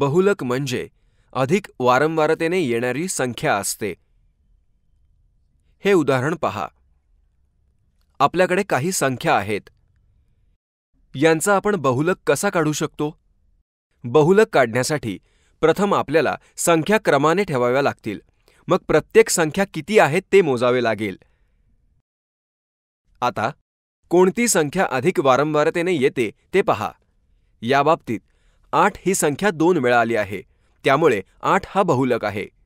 बहुलक म्हणजे अधिक वारंवारतेने येणारी संख्या असते हे उदाहरण पहा आपल्याकडे काही संख्या आहेत यांचा आपण बहुलक कसा काढू शकतो बहुलक काढण्यासाठी प्रथम आपल्याला संख्या क्रमाने ठेवाव्या लागतील मग प्रत्येक संख्या किती आहेत ते मोजावे लागेल आता कोणती संख्या अधिक वारंवारतेने येते ते पहा याबाबतीत आठ ही संख्या दोन वेळा आली आहे त्यामुळे आठ हा बहुलक आहे